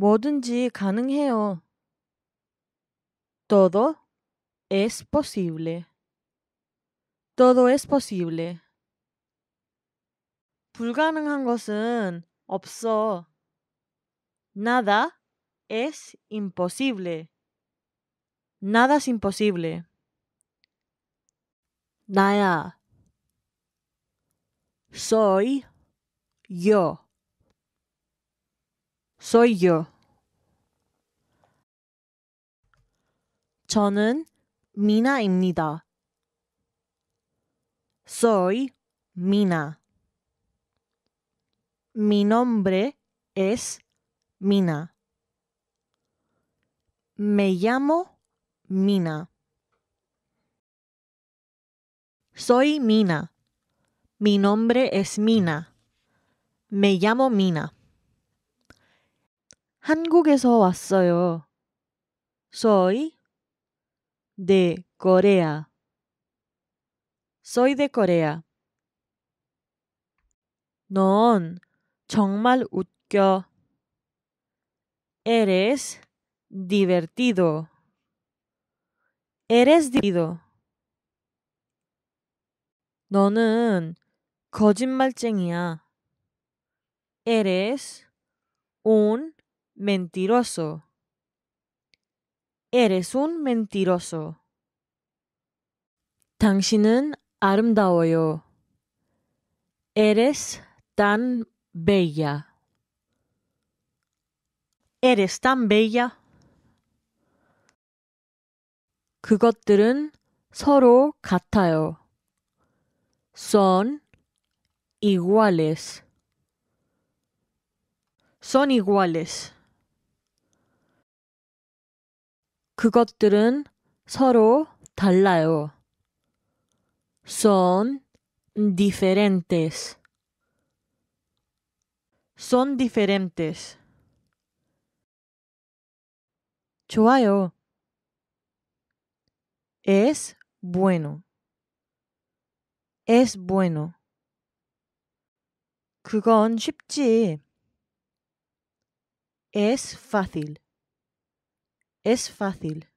뭐든지 가능해요. Todo es posible. Todo es posible. 불가능한 것은 없어. Nada es imposible. Nada es imposible. 나야. Soy yo soy yo. 저는 미나입니다. Soy Mina. Mi nombre es Mina. Me llamo Mina. Soy Mina. Mi nombre es Mina. Me llamo Mina. 한국에서 왔어요. Soy de Corea. Soy de Corea. 넌 정말 웃겨. Eres divertido. Eres divertido. 너는 거짓말쟁이야. Eres un mentiroso. Eres un mentiroso. 당신은 아름다워요. Eres tan bella. Eres tan bella. 그것들은 서로 같아요. Son iguales. Son iguales. 그것들은 서로 달라요. Son diferentes. Son diferentes. 좋아요. Es bueno. Es bueno. 그건 쉽지. Es fácil. Es fácil.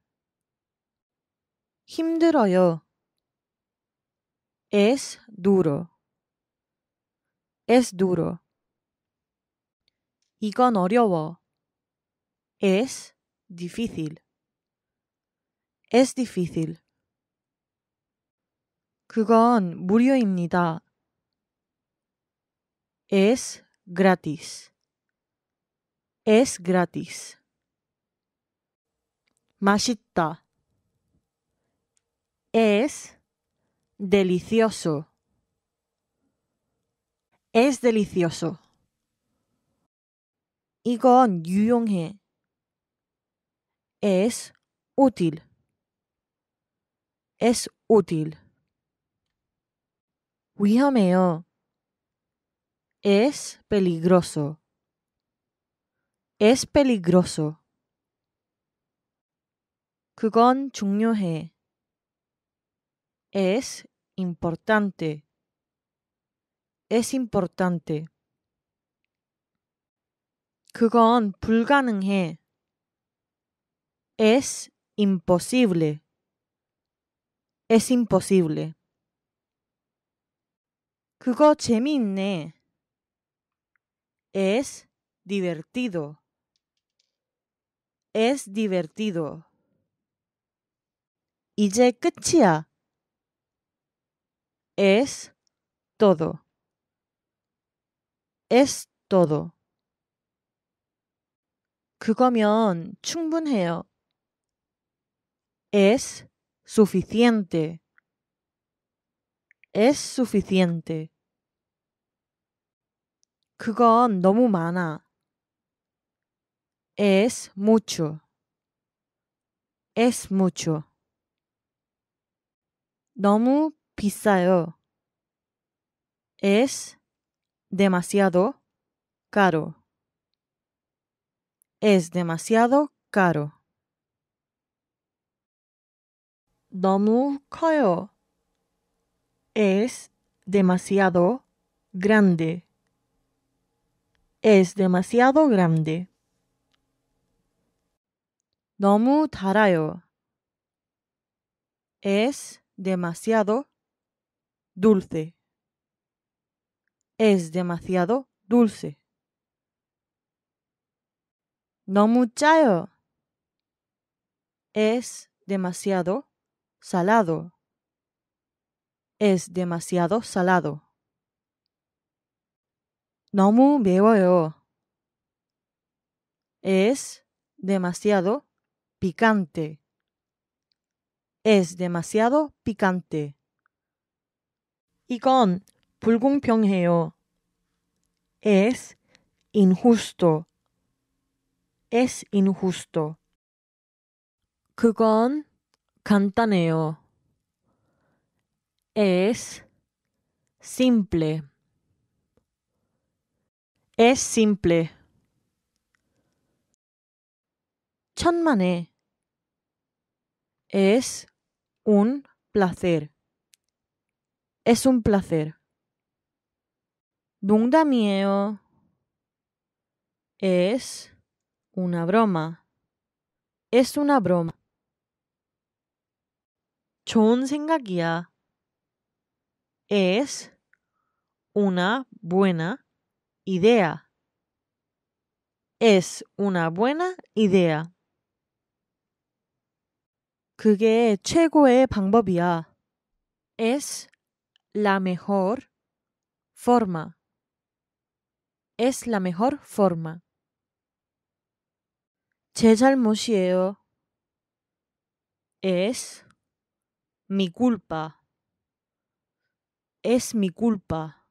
힘들어요. Es duro. Es duro. 이건 어려워. Es difícil. Es difícil. 그건 무료입니다. Es gratis. Es gratis. 맛있다. Es delicioso. Es delicioso. con 유용해. Es útil. Es útil. Es peligroso. Es peligroso. 그건 중요해. Es importante. Es importante. 그건 불가능해. Es imposible. Es imposible. 그거 재미있네. Es divertido. Es divertido. 이제 끝이야. Es todo. Es todo. 그거면 충분해요. Es suficiente. Es suficiente. 그건 너무 Es mucho. Es mucho. 너무 비싸요. Es demasiado caro. Es demasiado caro. Domu 커요. Es demasiado grande. Es demasiado grande. Domu 달아요. Es demasiado dulce. Es demasiado dulce. No mucho. Es demasiado salado. Es demasiado salado. No 매워요. Es demasiado picante es demasiado picante. 이건 불공평해요. Es injusto. Es injusto. 그건 간단해요. Es simple. Es simple. 천만에. Es un placer. Es un placer. Bunda es una broma. Es una broma. Chon Es una buena idea. Es una buena idea. 그게 최고의 Es la mejor forma. Es la mejor forma. 제 잘못이에요. Es mi culpa. Es mi culpa.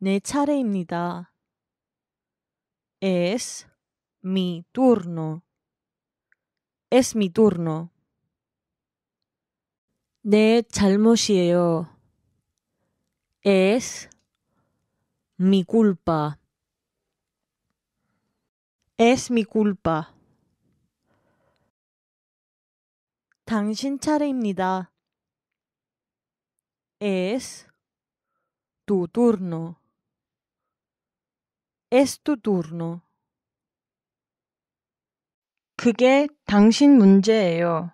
내 차례입니다. Es mi turno. Es mi turno. de 잘못이에요. Es mi culpa. Es mi culpa. 당신 Es tu turno. Es tu turno. 그게 당신 문제예요.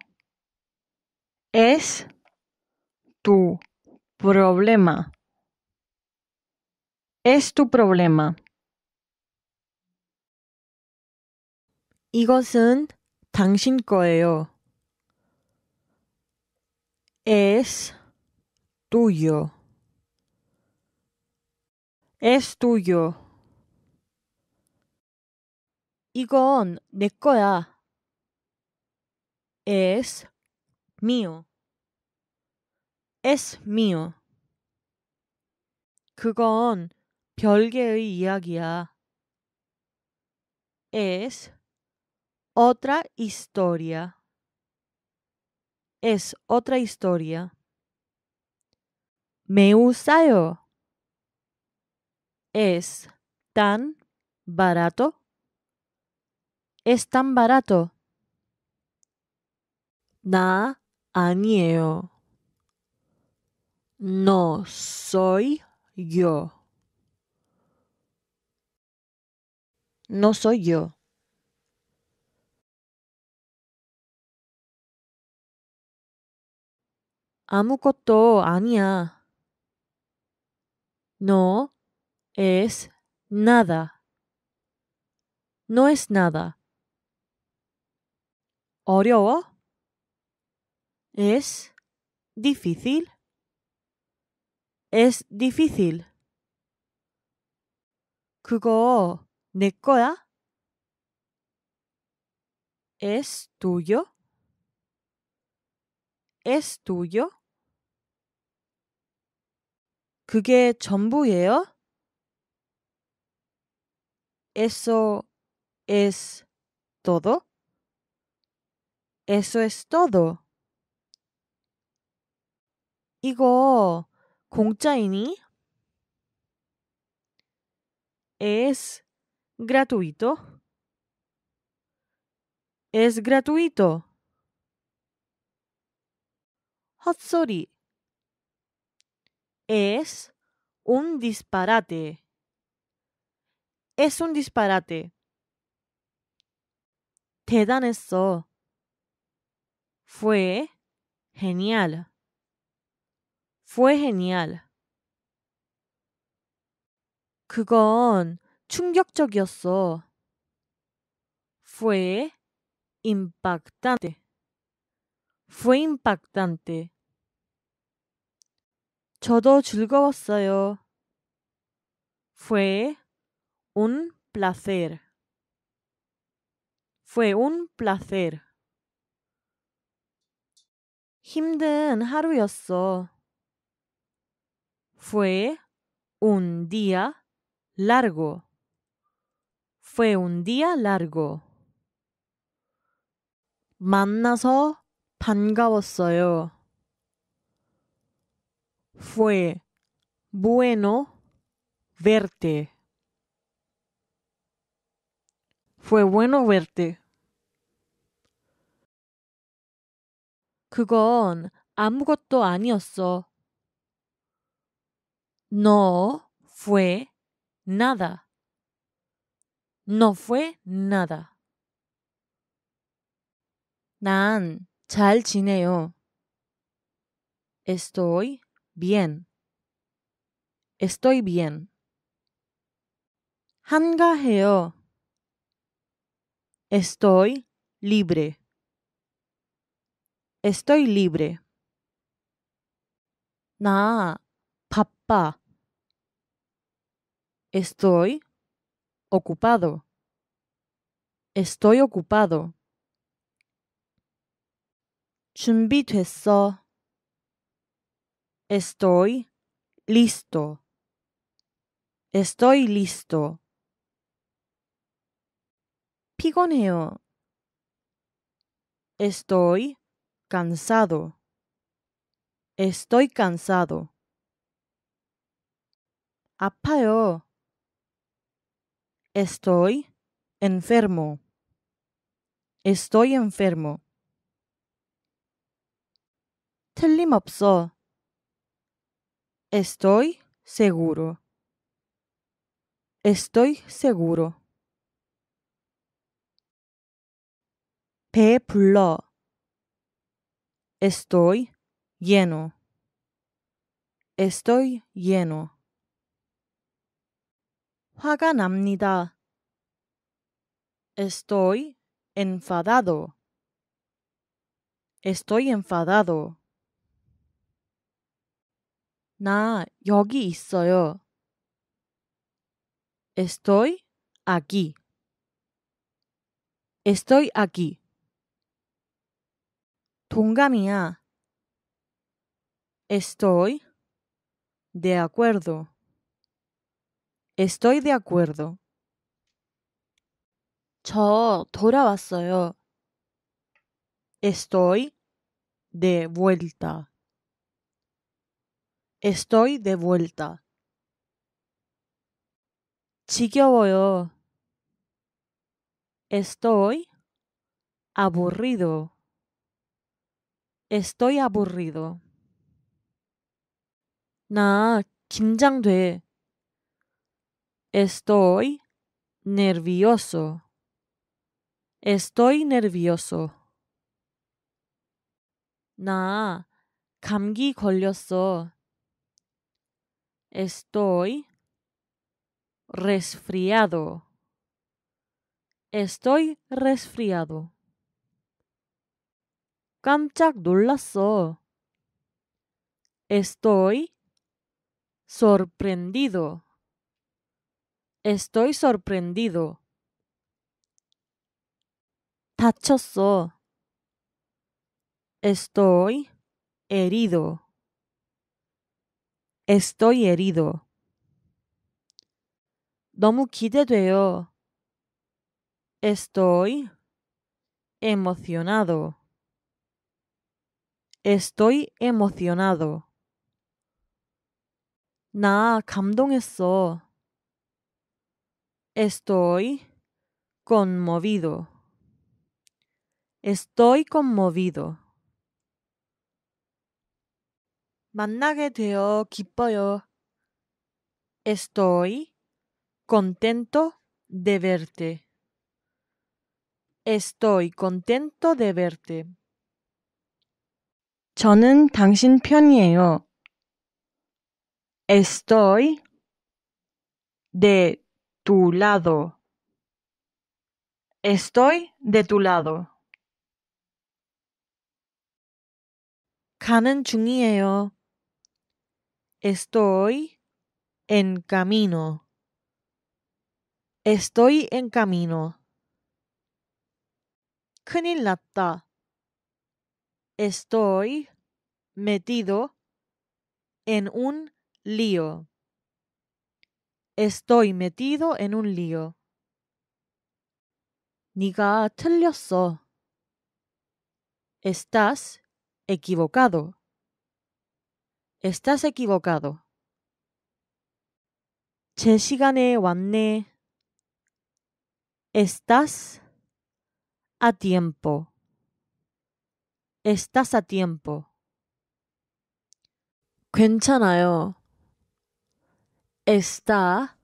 Es tu problema. Es tu problema. 이것은 당신 거예요. Es tuyo. Es tuyo. 이건 내 거야. es mío. es mío. 그건 별개의 es otra historia. es otra historia. Me usayo. Es tan barato. Es tan barato. 나 아니에요. No soy yo. No soy yo. 아무것도 아니야. No es nada. No es nada. 어려워? Es difícil. Es difícil. 그거 내 거야? ¿Es tuyo? ¿Es tuyo? ¿그게 전부예요? ¿Eso es todo? ¿Eso es todo? 이거 공짜이니? ¿Es gratuito? ¿Es gratuito? 헛소리 es un disparate. Es un disparate. eso. Fue genial. Fue genial. 그건 충격적이었어. Fue impactante. Fue impactante. 저도 즐거웠어요. Fue un placer. Fue un placer. 힘든 하루였어. Fue un día largo. Fue un día largo. 만나서 반가웠어요. Fue bueno verte. Fue bueno verte. No fue nada. No fue nada. Nan. Chal chineo. Estoy bien. Estoy bien. 한가해요. Estoy libre. Estoy libre. Na papá. Estoy ocupado. Estoy ocupado. 준비됐어. Estoy listo. Estoy listo. Pigoneo. Estoy cansado. Estoy cansado. 아파요. Estoy enfermo. Estoy enfermo. 틀림없어. Estoy seguro. Estoy seguro. 배불러. Estoy lleno. Estoy lleno. Estoy enfadado. Estoy enfadado. 나 여기 있어요. Estoy aquí. Estoy aquí. 동감이야. Estoy de acuerdo. Estoy de acuerdo. 저 돌아왔어요. Estoy de vuelta. Estoy de vuelta. 지겨워요. Estoy aburrido. Estoy aburrido. 나 긴장돼. Estoy nervioso. Estoy nervioso. Na, 감기 걸렸어. Estoy resfriado. Estoy resfriado. 깜짝 놀랐어. Estoy sorprendido. Estoy sorprendido. Tachoso. Estoy herido. Estoy herido. 너무 기대돼요. Estoy emocionado. Estoy emocionado. 나 감동했어. Estoy conmovido. Estoy conmovido. 만나게 되어 Estoy contento de verte. Estoy contento de verte. 저는 당신 편이에요. Estoy de tu lado. Estoy de tu lado. 가는 중이에요. Estoy en camino. Estoy en camino. 큰일 Estoy metido en un lío. Estoy metido en un lío. 네가 틀렸어. Estás equivocado. Estás equivocado. 제 시간에 Estás a tiempo. Estás a tiempo. 괜찮아요 está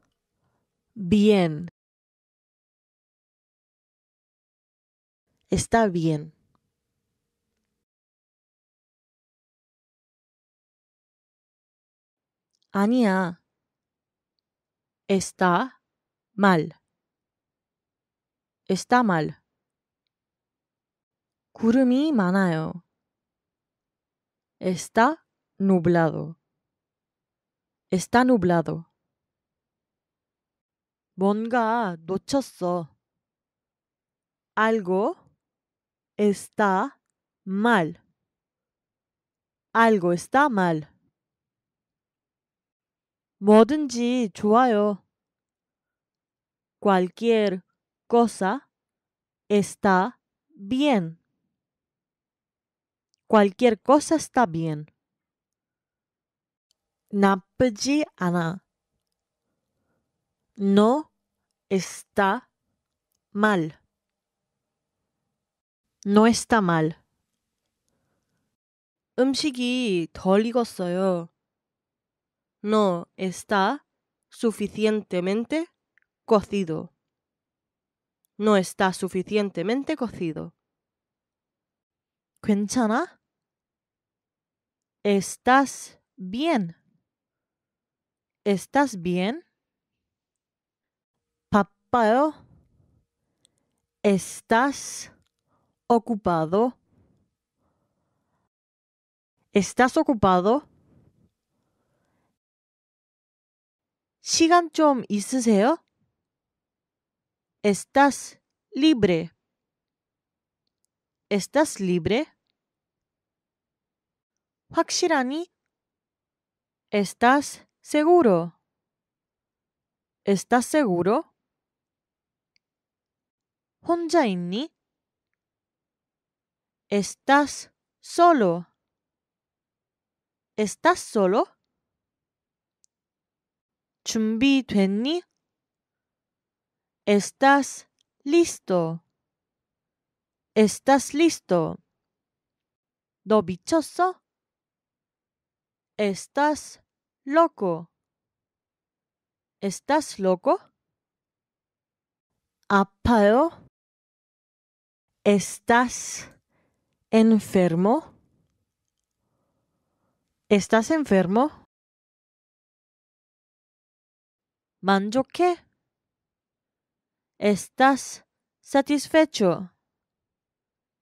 bien. Está bien. Ania Está mal. Está mal. Kurumi Manao. Está nublado. Está nublado. 뭔가 놓쳤어. Algo está mal. Algo está mal. 뭐든지 좋아요. Cualquier cosa está bien. Cualquier cosa está bien. 나쁘지 않아 no está mal. No está mal. 음식이 덜 익었어요. No está suficientemente cocido. No está suficientemente cocido. 괜찮아? ¿Estás bien? ¿Estás bien? ¿Estás ocupado? ¿Estás ocupado? ¿Sigan 좀 ¿Estás libre? ¿Estás libre? ¿Estás seguro? ¿Estás seguro? 혼자 ¿Estás solo? ¿Estás solo? 준비됐니? ¿Estás listo? ¿Estás listo? do bichoso? ¿Estás loco? ¿Estás loco? ¿Apao? ¿Estás enfermo? ¿Estás enfermo? qué? ¿Estás satisfecho?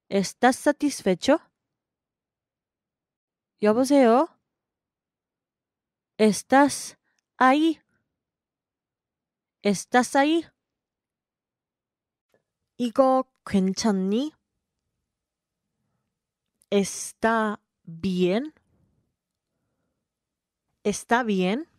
¿Estás satisfecho? ¿Yo poseo? ¿Estás ahí? ¿Estás ahí? 괜찮니? ¿Está bien? ¿Está bien?